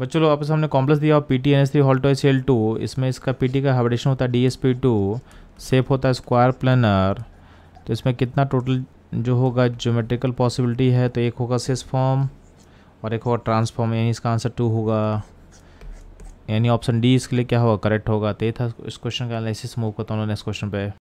बच्चों चलो आपके हमने कॉम्प्लेक्स दिया P T N S three whole two S L two इसमें इसका पी टी का हाइब्रिडेशन होता है डी एस पी टू सेफ होता है स्क्वायर प्लानर तो इसमें कितना टोटल जो होगा जोमेट्रिकल पॉसिबिलिटी है तो एक होगा सेस फॉर्म और एक होगा ट्रांसफॉर्म यानी इसका आंसर टू होगा यानी ऑप्शन डी इसके लिए क्या होगा करेक्ट होगा तो ये था इस क्वेश्चन का एनालिसिस मूव करता हूँ नेक्स्ट क्वेश्चन पे